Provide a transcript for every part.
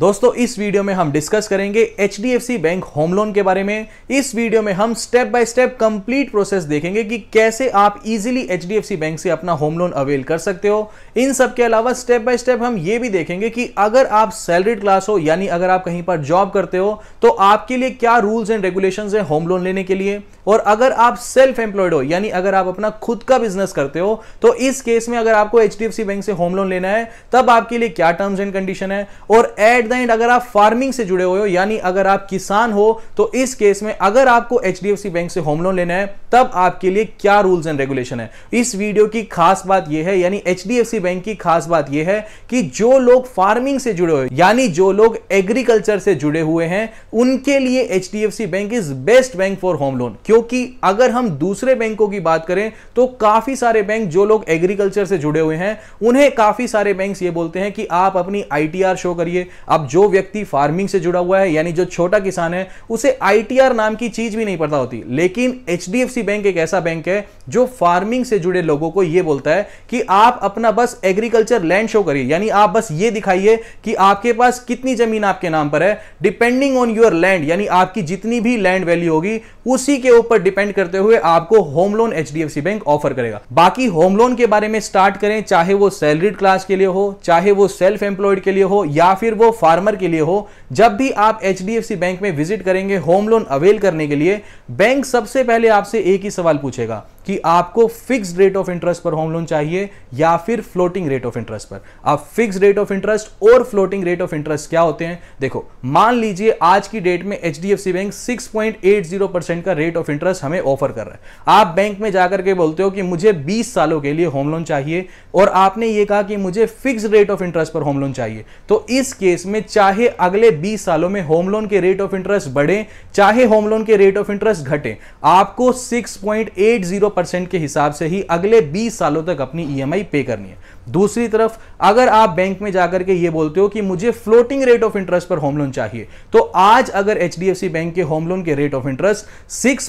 दोस्तों इस वीडियो में हम डिस्कस करेंगे एच बैंक होम लोन के बारे में इस वीडियो में हम step by step complete process देखेंगे कि कैसे आप इजीली एच बैंक से अपना होम लोन अवेल कर सकते हो इन सब के अलावा स्टेप बाय स्टेप हम ये भी देखेंगे कि अगर आप सैलरीड क्लास हो यानी अगर आप कहीं पर जॉब करते हो तो आपके लिए क्या रूल्स एंड रेगुलेशन है होम लोन लेने के लिए और अगर आप सेल्फ एम्प्लॉयड हो यानी अगर आप अपना खुद का बिजनेस करते हो तो इस केस में अगर आपको एच बैंक से होम लोन लेना है तब आपके लिए क्या टर्म्स एंड कंडीशन है और एट द एंड अगर आप फार्मिंग से जुड़े हुए हो यानी अगर आप किसान हो तो इस केस में अगर आपको एच बैंक से होम लोन लेना है तब आपके लिए क्या रूल्स एंड रेगुलेशन है इस वीडियो की खास बात यह है यानी एच बैंक की खास बात यह है कि जो लोग फार्मिंग से जुड़े हुए यानी जो लोग एग्रीकल्चर से जुड़े हुए हैं उनके लिए H bank is best bank for home loan क्योंकि अगर हम दूसरे बैंकों की बात करें तो काफी सारे बैंक जो लोग एग्रीकल्चर से जुड़े हुए हैं उन्हें काफी सारे बैंक ये बोलते हैं कि आप अपनी आई शो करिए अब जो व्यक्ति फार्मिंग से जुड़ा हुआ है यानी जो छोटा किसान है उसे आई नाम की चीज भी नहीं पता होती लेकिन एच बैंक एक ऐसा बैंक है जो फार्मिंग से जुड़े लोगों को यह बोलता है कि आप अपना बस एग्रीकल्चर लैंड शो करिए यानी आप बस ये दिखाइए कि आपके पास कितनी जमीन आपके नाम पर है डिपेंडिंग ऑन योर लैंड यानी आपकी जितनी भी लैंड वैल्यू होगी उसी के ऊपर डिपेंड करते हुए आपको home loan H bank offer करेगा बाकी होम लोन के बारे में स्टार्ट करें चाहे वो सैलरीड क्लास के लिए हो चाहे वो सेल्फ एम्प्लॉयड के लिए हो या फिर वो फार्मर के लिए हो जब भी आप एच बैंक में विजिट करेंगे होम लोन अवेल करने के लिए बैंक सबसे पहले आपसे एक ही सवाल पूछेगा कि आपको फिक्स रेट ऑफ इंटरेस्ट पर होम लोन चाहिए या फिर फ्लोटिंग रेट ऑफ इंटरेस्ट पर अब फिक्स रेट ऑफ इंटरेस्ट और फ्लोटिंग रेट ऑफ इंटरेस्ट क्या होते हैं देखो मान लीजिए आज की डेट में एच बैंक 6.80 परसेंट का रेट ऑफ इंटरेस्ट हमें ऑफर कर रहा है आप बैंक में जाकर के बोलते हो कि मुझे बीस सालों के लिए होम लोन चाहिए और आपने ये कहा कि मुझे फिक्स रेट ऑफ इंटरेस्ट पर होम लोन चाहिए तो इस केस में चाहे अगले बीस सालों में होम लोन के रेट ऑफ इंटरेस्ट बढ़े चाहे होम लोन के रेट ऑफ इंटरेस्ट घटे आपको सिक्स परसेंट के हिसाब से ही अगले 20 सालों तक अपनी ईएमआई e पे करनी है दूसरी तरफ अगर आप बैंक में जाकर के ये बोलते हो कि मुझे फ्लोटिंग रेट ऑफ इंटरेस्ट पर होम लोन चाहिए तो आज अगर एच बैंक के होम लोन के rate of interest six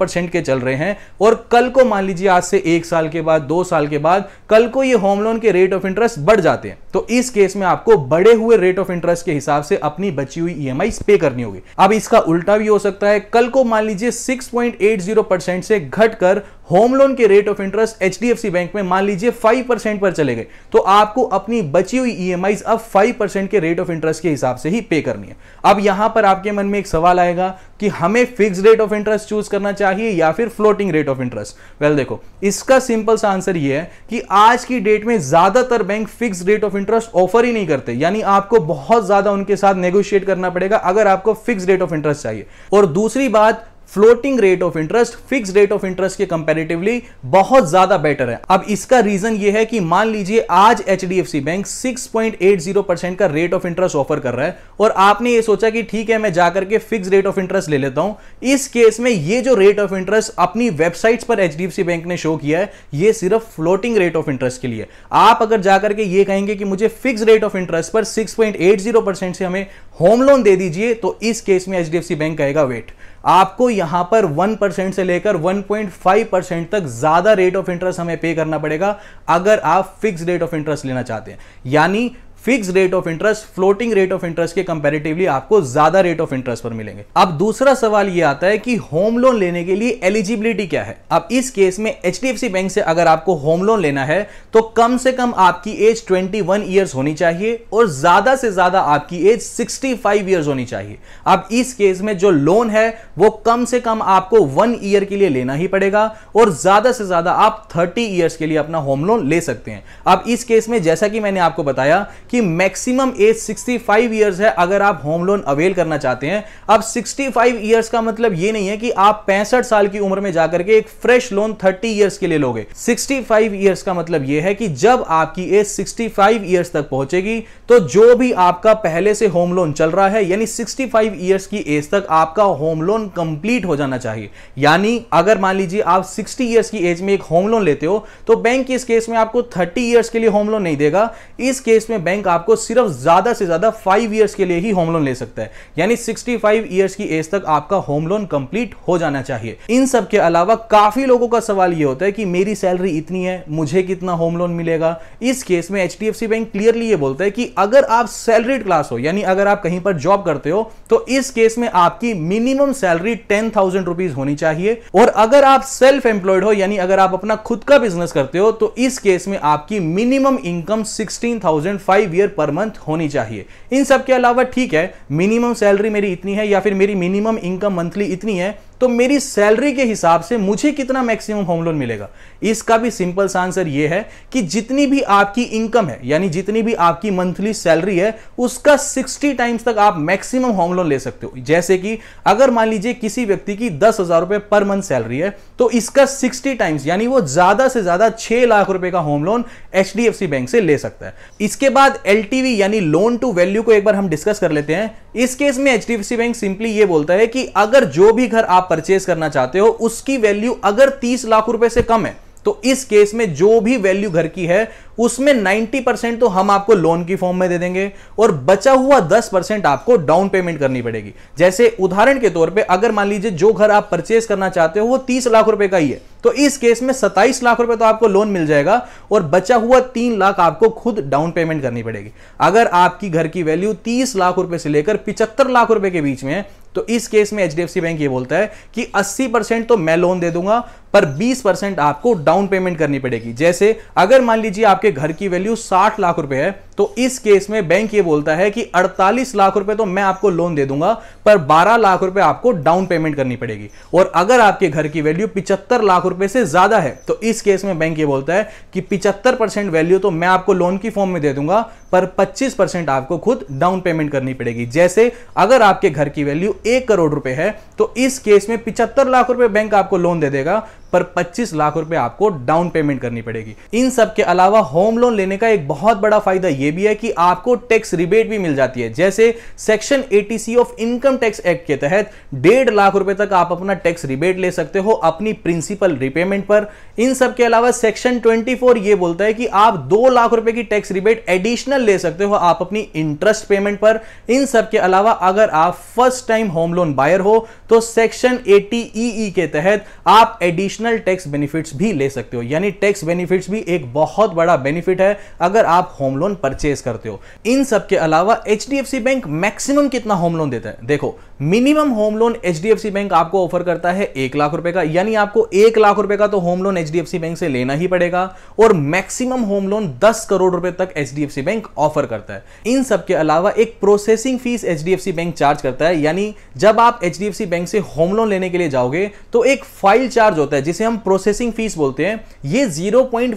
percent के चल रहे हैं और कल को मान लीजिए आज से एक साल के बाद दो साल के बाद कल को ये होम लोन के रेट ऑफ इंटरेस्ट बढ़ जाते हैं तो इस केस में आपको बढ़े हुए रेट ऑफ इंटरेस्ट के हिसाब से अपनी बची हुई ईएमआई e पे करनी होगी अब इसका उल्टा भी हो सकता है कल को मान लीजिए 6.80 परसेंट से घट कर होम लोन के rate of interest H bank में मान लीजिए फाइव पर चले गए तो आपको अपनी बची हुई ई e अब फाइव के रेट ऑफ इंटरेस्ट के हिसाब से ही पे करनी है अब यहां पर आपके मन में एक सवाल आएगा कि हमें fix rate of interest choose करना चाहिए या फिर floating rate of interest well देखो इसका सिंपल सा आंसर यह है कि आज की डेट में ज्यादातर bank fix rate of interest offer ही नहीं करते यानी आपको बहुत ज्यादा उनके साथ नेगोशिएट करना पड़ेगा अगर आपको फिक्स रेट ऑफ इंटरेस्ट चाहिए और दूसरी बात floating rate of interest fix rate of interest के कंपेरेटिवली बहुत ज्यादा बेटर है अब इसका रीजन यह है कि मान लीजिए आज एच बैंक 6.80 परसेंट का रेट ऑफ इंटरेस्ट ऑफर कर रहा है और आपने ये सोचा कि ठीक है मैं जाकर के फिक्स रेट ऑफ इंटरेस्ट ले लेता हूं इस केस में ये जो रेट ऑफ इंटरेस्ट अपनी वेबसाइट्स पर एच बैंक ने शो किया है ये सिर्फ फ्लोटिंग रेट ऑफ इंटरेस्ट के लिए आप अगर जाकर के ये कहेंगे कि मुझे फिक्स रेट ऑफ इंटरेस्ट पर जीरो परसेंट से हमें होम लोन दे दीजिए तो इस केस में एच बैंक कहेगा वेट आपको यहां पर 1% से लेकर 1.5% तक ज्यादा रेट ऑफ इंटरेस्ट हमें पे करना पड़ेगा अगर आप फिक्स रेट ऑफ इंटरेस्ट लेना चाहते हैं यानी fix rate of interest floating rate of interest के कंपेरेटिवली आपको ज्यादा रेट ऑफ इंटरेस्ट पर मिलेंगे अब दूसरा सवाल ये आता है कि होम लोन लेने के लिए एलिजिबिलिटी क्या है अब इस केस में एच बैंक से अगर आपको होम लोन लेना है तो कम से कम आपकी एज 21 वन ईयर्स होनी चाहिए और ज्यादा से ज्यादा आपकी एज 65 फाइव ईयर्स होनी चाहिए अब इस केस में जो लोन है वो कम से कम आपको वन ईयर के लिए लेना ही पड़ेगा और ज्यादा से ज्यादा आप थर्टी ईयर्स के लिए अपना होम लोन ले सकते हैं अब इस केस में जैसा कि मैंने आपको बताया कि मैक्सिमम एज 65 ईयर्स है अगर आप होम लोन अवेल करना चाहते हैं अब 65 ईयर्स का मतलब ये नहीं है कि आप पैंसठ साल की उम्र में जाकर के एक फ्रेश लोन 30 ईयर्स के लिए लोगे 65 ईयर्स का मतलब ये है कि जब आपकी एज 65 ईयर्स तक पहुंचेगी तो जो भी आपका पहले से होम लोन चल रहा है यानी 65 ईयर्स की एज तक आपका होम लोन कंप्लीट हो जाना चाहिए यानी अगर मान लीजिए आप 60 ईयर्स की एज में एक होम लोन लेते हो तो बैंक इस केस में आपको 30 ईयर्स के लिए होम लोन नहीं देगा इस केस में बैंक बैंक आपको सिर्फ ज्यादा से ज्यादा फाइव ईयर्स के लिए ही होम लोन ले सकता है यानी सिक्सटी फाइव ईयर्स की एज तक आपका होम लोन कंप्लीट हो जाना चाहिए इन सब के अलावा काफी लोगों का सवाल यह होता है कि मेरी सैलरी इतनी है मुझे कितना होम लोन मिलेगा इस केस में एच बैंक क्लियरली ये बोलता है कि अगर आप सैलरीड क्लास हो यानी अगर आप कहीं पर जॉब करते हो तो इस केस में आपकी minimum salary ten thousand rupees होनी चाहिए और अगर आप सेल्फ एम्प्लॉयड हो यानी अगर आप अपना खुद का बिजनेस करते हो तो इस केस में आपकी minimum income sixteen thousand five behaviour per month होनी चाहिए इन सब के अलावा ठीक है मिनिमम सैलरी मेरी इतनी है या फिर मेरी मिनिमम इनकम मंथली इतनी है तो मेरी सैलरी के हिसाब से मुझे कितना मैक्सिमम होम लोन मिलेगा इसका भी सिंपल सा आंसर यह है कि जितनी भी आपकी इनकम है यानी जितनी भी आपकी मंथली सैलरी है उसका 60 टाइम्स तक आप मैक्सिमम होम लोन ले सकते हो जैसे कि अगर मान लीजिए किसी व्यक्ति की दस हजार रुपए पर मंथ सैलरी है तो इसका 60 टाइम्स यानी वो ज्यादा से ज्यादा छह लाख रुपए का होम लोन एच बैंक से ले सकता है इसके बाद एल यानी लोन टू वैल्यू को एक बार हम डिस्कस कर लेते हैं इस केस में एच बैंक सिंपली ये बोलता है कि अगर जो भी घर आप परचेज करना चाहते हो उसकी वैल्यू अगर तीस लाख रुपए से कम है तो इस केस में जो भी वैल्यू घर की है उसमें 90 परसेंट तो हम आपको लोन की फॉर्म में दे देंगे और बचा हुआ 10 परसेंट आपको डाउन पेमेंट करनी पड़ेगी जैसे उदाहरण के तौर पे अगर मान लीजिए जो घर आप परचेज करना चाहते हो वो 30 लाख रुपए का ही है तो इस केस में 27 लाख रुपए तो आपको लोन मिल जाएगा और बचा हुआ 3 लाख आपको खुद डाउन पेमेंट करनी पड़ेगी अगर आपकी घर की वैल्यू 30 लाख रुपए से लेकर 75 लाख रुपए के बीच में है तो इस केस में एच बैंक ये बोलता है कि अस्सी तो मैं लोन दे दूंगा पर 20 परसेंट आपको डाउन पेमेंट करनी पड़ेगी जैसे अगर मान लीजिए आपके घर की वैल्यू 60 लाख रुपए है तो इस केस में बैंक ये बोलता है कि 48 लाख रुपए तो मैं आपको लोन दे दूंगा पर 12 लाख रुपए आपको डाउन पेमेंट करनी पड़ेगी और अगर आपके घर की वैल्यू पिचहत्तर लाख रुपए से ज्यादा है तो इस केस में बैंक ये बोलता है कि पिचहत्तर परसेंट वैल्यू तो मैं आपको लोन की फॉर्म में दे दूंगा पर पच्चीस परसेंट आपको खुद डाउन पेमेंट करनी पड़ेगी जैसे अगर आपके घर की वैल्यू एक करोड़ रुपए है तो इस केस में पिचहत्तर लाख रुपए बैंक आपको लोन दे देगा पर 25 लाख रुपए आपको डाउन पेमेंट करनी पड़ेगी इन सब के अलावा होम लोन लेने का एक बहुत बड़ा फायदा यह भी है कि आपको टैक्स रिबेट भी मिल जाती है जैसे section eighty C of income tax act के तहत डेढ़ लाख रुपए तक आप अपना टैक्स रिबेट ले सकते हो अपनी प्रिंसिपल रिपेमेंट पर इन सब के अलावा सेक्शन ट्वेंटी ये बोलता है कि आप दो लाख रुपए की टैक्स रिबेट एडिशनल ले सकते हो आप अपनी इंटरेस्ट पेमेंट पर इन सब के अलावा अगर आप first time home loan buyer हो तो सेक्शन एटी e e के तहत आप एडिशनल एडिशनल टैक्स बेनिफिट्स भी ले सकते हो यानी टैक्स बेनिफिट्स भी एक बहुत बड़ा बेनिफिट है अगर आप होम लोन परचेज करते हो इन सब के अलावा एच बैंक मैक्सिमम कितना होम लोन देता है देखो minimum home loan H bank आपको ऑफर करता है एक लाख रुपए का यानी आपको एक लाख रुपए का तो होम लोन एच बैंक से लेना ही पड़ेगा और मैक्सिमम होम लोन दस करोड़ रुपए तक एच बैंक ऑफर करता है इन सब के अलावा एक processing fees H bank charge करता है यानी जब आप एच बैंक से होम लोन लेने के लिए जाओगे तो एक फाइल चार्ज होता है जिसे हम प्रोसेसिंग फीस बोलते हैं ये zero point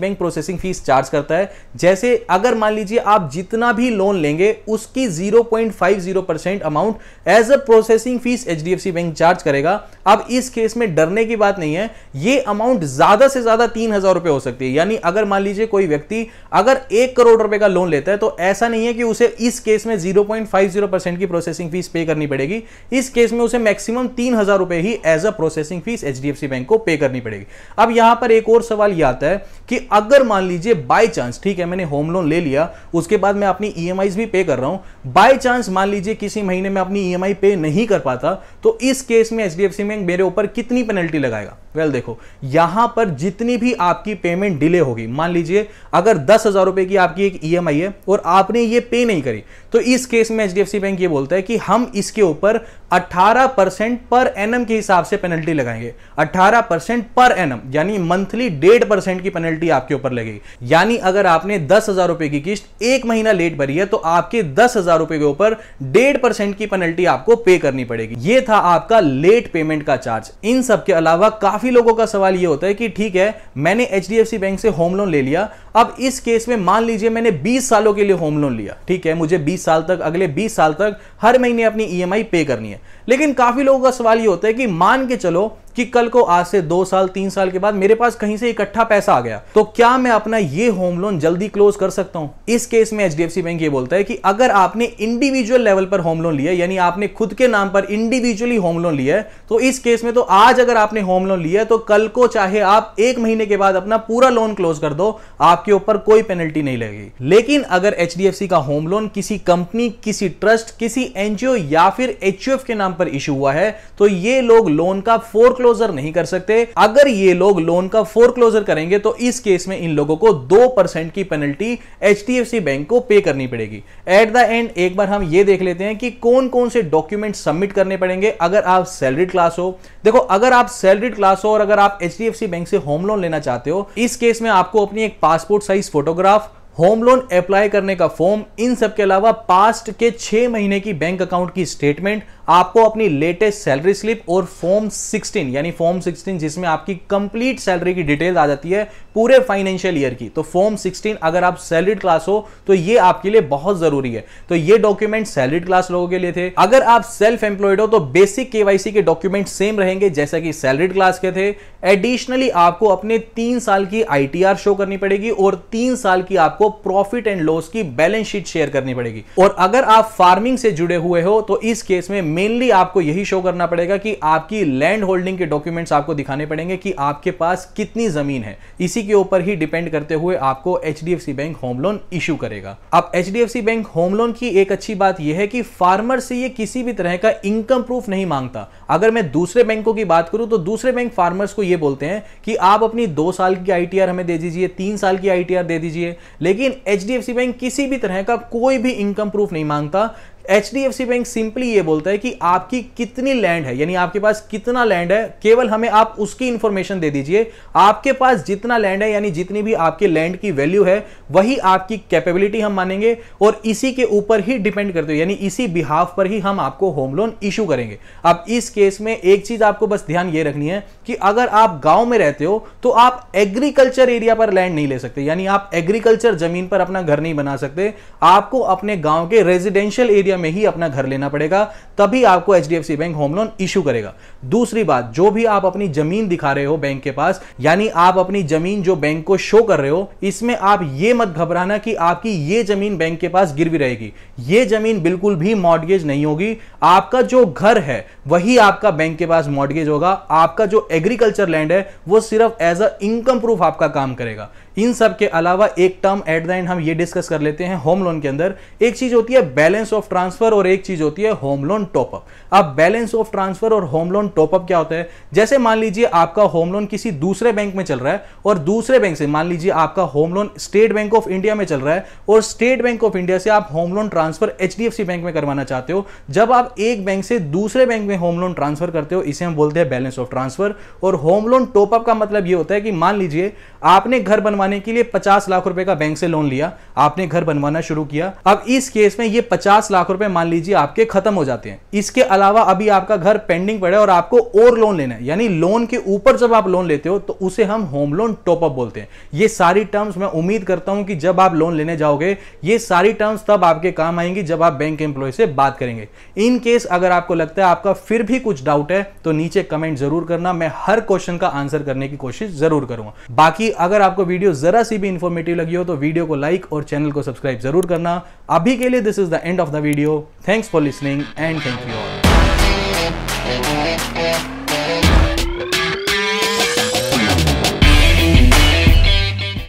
bank processing fees charge करता है जैसे अगर मान लीजिए आप जितना भी लोन लेंगे उसकी zero percent amount as a processing fees HDFC bank charge करेगा अब इस केस में डरने की बात नहीं है ये अमाउंट ज्यादा से ज्यादा तीन हजार रुपए हो सकती है यानी अगर मान लीजिए कोई व्यक्ति अगर एक करोड़ रुपए का लोन लेता है तो ऐसा नहीं है कि उसे इस केस में जीरो परसेंट की प्रोसेसिंग फीस पे करनी पड़ेगी इस केस में उसे मैक्सिमम तीन हजार रुपए ही as a processing fees HDFC bank को पे करनी पड़ेगी अब यहां पर एक और सवाल यह आता है कि अगर मान लीजिए बाय चांस ठीक है मैंने होम लोन ले लिया उसके बाद मैं अपनी ई e भी पे कर रहा हूं बाय चांस मान लीजिए किसी महीने में अपनी ई e पे नहीं कर पाता तो इस केस में एच बैंक मेरे ऊपर कितनी पेनल्टी लगाएगा वेल well, देखो यहां पर जितनी भी आपकी पेमेंट डिले होगी मान लीजिए अगर दस हजार रुपए की आपकी एक ई e है और आपने ये पे नहीं करी तो इस केस में एच बैंक ये बोलता है कि हम इसके ऊपर 18 परसेंट पर एन के हिसाब से पेनल्टी लगाएंगे 18 परसेंट पर एन यानी मंथली डेढ़ परसेंट की पेनल्टी आपके ऊपर लगेगी यानी अगर आपने दस हजार रुपए की किस्त एक महीना लेट भरी है तो आपके दस हजार रुपए के ऊपर डेढ़ परसेंट की पेनल्टी आपको पे करनी पड़ेगी ये था आपका लेट पेमेंट का चार्ज इन सबके अलावा काफी लोगों का सवाल ये होता है कि ठीक है मैंने एच बैंक से होम लोन ले लिया अब इस केस में मान लीजिए मैंने 20 सालों के लिए होम लोन लिया ठीक है मुझे 20 साल तक अगले 20 साल तक हर महीने अपनी ईएमआई e पे करनी है लेकिन काफी लोगों का सवाल ये होता है कि मान के चलो कि कल को आज से दो साल तीन साल के बाद मेरे पास कहीं से इकट्ठा पैसा आ गया तो क्या मैं अपना ये होम लोन जल्दी क्लोज कर सकता हूं इस केस में एच बैंक ये बोलता है कि अगर आपने इंडिविजुअल लेवल पर होम लोन लिया यानी आपने खुद के नाम पर इंडिविजुअली होम लोन लिया है तो इस केस में तो आज अगर आपने होम लोन लिया है तो कल को चाहे आप एक महीने के बाद अपना पूरा लोन क्लोज कर दो आपके ऊपर कोई पेनल्टी नहीं लगेगी लेकिन अगर एच का होम लोन किसी कंपनी किसी ट्रस्ट किसी एनजीओ या फिर एच के नाम पर इशू हुआ है तो ये लोग लोन का फोर फोरक्लोजर नहीं कर सकते अगर ये लोग लोन का फोरक्लोजर करेंगे तो इस केस में इन लोगों को दो परसेंट की पेनल्टी एच बैंक को पे करनी पड़ेगी एट द एंड एक बार हम ये देख लेते हैं कि कौन कौन से डॉक्यूमेंट सबमिट करने पड़ेंगे अगर आप सैलरीड क्लास हो देखो अगर आप सैलरीड क्लास हो और अगर आप एच बैंक से होम लोन लेना चाहते हो इस केस में आपको अपनी एक passport size photograph home loan apply करने का फॉर्म इन सब के अलावा पास्ट के छह महीने की बैंक अकाउंट की स्टेटमेंट आपको अपनी लेटेस्ट सैलरी स्लिप और फॉर्म 16 यानी फॉर्म 16 जिसमें आपकी कंप्लीट सैलरी की डिटेल आ जाती है पूरे फाइनेंशियल ईयर की तो फॉर्म 16 अगर आप सैलरीड क्लास हो तो ये आपके लिए बहुत जरूरी है तो ये डॉक्यूमेंट सैलरीड क्लास लोगों के लिए थे अगर आप सेल्फ एम्प्लॉयड हो तो बेसिक केवाईसी के डॉक्यूमेंट सेम रहेंगे जैसा कि सैलरीड क्लास के थे एडिशनली आपको अपने तीन साल की आई शो करनी पड़ेगी और तीन साल की आपको प्रॉफिट एंड लॉस की बैलेंस शीट शेयर करनी पड़ेगी और अगर आप फार्मिंग से जुड़े हुए हो तो इस केस में मेनली आपको यही शो करना पड़ेगा कि आपकी लैंड होल्डिंग के डॉक्यूमेंट्स आपको दिखाने पड़ेंगे कि आपके पास कितनी जमीन है इसी के ऊपर ही डिपेंड करते हुए आपको H bank home loan issue करेगा अब एच बैंक होम लोन की एक अच्छी बात यह है कि फार्मर से ये किसी भी तरह का इनकम प्रूफ नहीं मांगता अगर मैं दूसरे बैंकों की बात करूं तो दूसरे बैंक फार्मर्स को ये बोलते हैं कि आप अपनी दो साल की आई हमें दे दीजिए तीन साल की आई दे दीजिए लेकिन एच बैंक किसी भी तरह का कोई भी इनकम प्रूफ नहीं मांगता एच बैंक सिंपली ये बोलता है कि आपकी कितनी लैंड है यानी आपके पास कितना लैंड है केवल हमें आप उसकी इंफॉर्मेशन दे दीजिए आपके पास जितना लैंड है यानी जितनी भी आपके लैंड की वैल्यू है वही आपकी कैपेबिलिटी हम मानेंगे और इसी के ऊपर ही डिपेंड करते हैं यानी इसी बिहाफ पर ही हम आपको होम लोन इशू करेंगे अब इस केस में एक चीज आपको बस ध्यान ये रखनी है कि अगर आप गांव में रहते हो तो आप एग्रीकल्चर एरिया पर लैंड नहीं ले सकते यानी आप एग्रीकल्चर जमीन पर अपना घर नहीं बना सकते आपको अपने गांव के रेजिडेंशियल एरिया इंडिया में ही अपना घर लेना पड़ेगा तभी आपको H bank home loan issue करेगा दूसरी बात जो भी आप अपनी जमीन दिखा रहे हो बैंक के पास यानी आप अपनी जमीन जो बैंक को शो कर रहे हो इसमें आप ये मत घबराना कि आपकी ये जमीन बैंक के पास गिरवी रहेगी ये जमीन बिल्कुल भी मॉडगेज नहीं होगी आपका जो घर है वही आपका बैंक के पास मॉडगेज होगा आपका जो एग्रीकल्चर लैंड है वो सिर्फ एज अ इनकम प्रूफ आपका काम करेगा इन सब के अलावा एक टर्म एट द एंड हम ये डिस्कस कर लेते हैं होम लोन के अंदर एक चीज होती है बैलेंस ऑफ ट्रांस ट्रांसफर और एक चीज होती है होम लोन टॉपअप अब बैलेंस ऑफ ट्रांसफर और होम लोन टॉपअप क्या होता है जैसे मान लीजिए आपका होम लोन किसी दूसरे बैंक में चल रहा है और दूसरे बैंक से मान लीजिए आपका home loan State Bank of India में चल रहा है और स्टेट बैंक ऑफ इंडिया से आप home loan transfer H bank में करवाना चाहते हो जब आप एक बैंक से दूसरे बैंक में होम लोन ट्रांसफर करते हो इसे हम बोलते हैं बैलेंस ऑफ ट्रांसफर और होम लोन टॉपअप का मतलब यह होता है कि मान लीजिए आपने घर बनवाने के लिए पचास लाख रुपए का बैंक से लोन लिया आपने घर बनवाना शुरू किया अब इस केस में ये पचास लाख लाख रुपए मान लीजिए आपके खत्म हो जाते हैं इसके अलावा अभी आपका घर पेंडिंग पड़े और आपको और लोन लेना है यानी लोन के ऊपर जब आप लोन लेते हो तो उसे हम होम लोन टॉपअप बोलते हैं ये सारी टर्म्स मैं उम्मीद करता हूं कि जब आप लोन लेने जाओगे ये सारी टर्म्स तब आपके काम आएंगी जब आप बैंक एम्प्लॉय से बात करेंगे इन केस अगर आपको लगता है आपका फिर भी कुछ डाउट है तो नीचे कमेंट जरूर करना मैं हर क्वेश्चन का आंसर करने की कोशिश जरूर करूंगा बाकी अगर आपको वीडियो जरा सी भी इंफॉर्मेटिव लगी हो तो वीडियो को लाइक और चैनल को सब्सक्राइब जरूर करना अभी के लिए this is the end of the video video. Thanks for listening and thank you all.